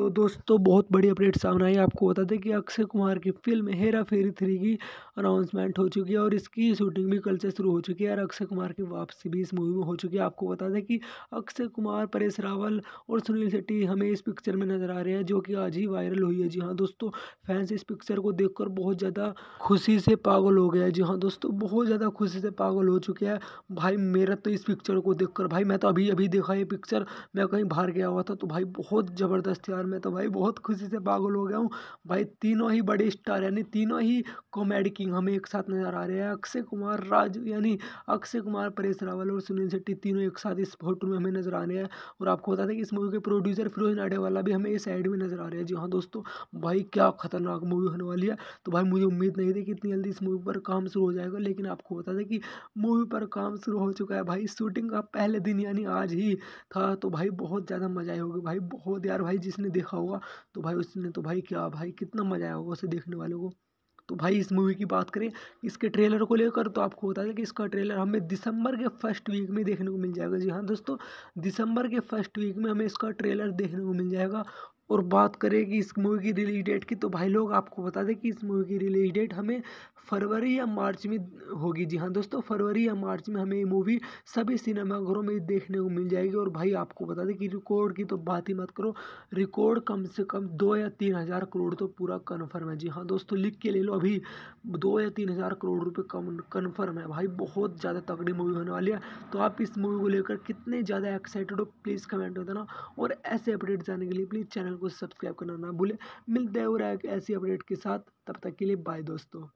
तो दोस्तों तो बहुत बड़ी अपडेट सामने आई आपको बता दें कि अक्षय कुमार की फिल्म हेरा फेरी थ्री की अनाउंसमेंट हो चुकी है और इसकी शूटिंग भी कल से शुरू हो चुकी है और अक्षय कुमार की वापसी भी इस मूवी में हो चुकी है आपको बता दें कि अक्षय कुमार परेश रावल और सुनील शेट्टी हमें इस पिक्चर में नज़र आ रहे हैं जो कि आज ही वायरल हुई है जी हाँ दोस्तों फैंस इस पिक्चर को देख बहुत ज़्यादा खुशी से पागल हो गया है जी हाँ दोस्तों बहुत ज़्यादा खुशी से पागल हो चुके हैं भाई मेरा तो इस पिक्चर को देख भाई मैं तो अभी अभी देखा ये पिक्चर मैं कहीं बाहर गया हुआ था तो भाई बहुत ज़बरदस्त यार मैं तो भाई बहुत खुशी से पागल हो गया हूँ भाई तीनों ही बड़े स्टार यानी तीनों ही कॉमेडी किंग हमें एक साथ नज़र आ रहे हैं अक्षय कुमार राज यानी अक्षय कुमार परेश रावल और सुनील शेट्टी तीनों एक साथ इस फोटो में हमें नज़र आ रहे हैं और आपको बता दें कि इस मूवी के प्रोड्यूसर फिरोज नाडेवाला भी हमें इस साइड में नज़र आ रहे हैं जी हाँ दोस्तों भाई क्या खतरनाक मूवी होने वाली है तो भाई मुझे उम्मीद नहीं थी कि इतनी जल्दी इस मूवी पर काम शुरू हो जाएगा लेकिन आपको बता दें कि मूवी पर काम शुरू हो चुका है भाई शूटिंग का पहले दिन यानी आज ही था तो भाई बहुत ज़्यादा मजा आई होगी भाई बहुत यार भाई जिसने आपने देखा होगा तो भाई उसने तो भाई क्या भाई कितना मज़ा आया होगा उसे देखने वालों को तो भाई इस मूवी की बात करें इसके ट्रेलर को लेकर तो आपको बता दें कि इसका ट्रेलर हमें दिसंबर के फर्स्ट वीक में देखने को मिल जाएगा जी हाँ दोस्तों दिसंबर के फर्स्ट वीक में हमें इसका ट्रेलर देखने को मिल जाएगा और बात करें कि इस मूवी की रिलीज डेट की तो भाई लोग आपको बता दें कि इस मूवी की रिलीज डेट हमें फरवरी या मार्च में होगी जी हाँ दोस्तों फरवरी या मार्च में हमें ये मूवी सभी सिनेमाघरों में देखने को मिल जाएगी और भाई आपको बता दें कि रिकॉर्ड की तो बात ही मत करो रिकॉर्ड कम से कम दो या तीन हज़ार करोड़ तो पूरा कन्फर्म है जी हाँ दोस्तों लिख के ले लो अभी दो या तीन हज़ार करोड़ रुपये कम कन्फर्म है भाई बहुत ज़्यादा तगड़ी मूवी होने वाली है तो आप इस मूवी को लेकर कितने ज़्यादा एक्साइटेड हो प्लीज़ कमेंट कर देना और ऐसे अपडेट जाने के लिए प्लीज़ चैनल को सब्सक्राइब करना ना भूलें मिलते हैं और ऐसी अपडेट के साथ तब तक के लिए बाय दोस्तों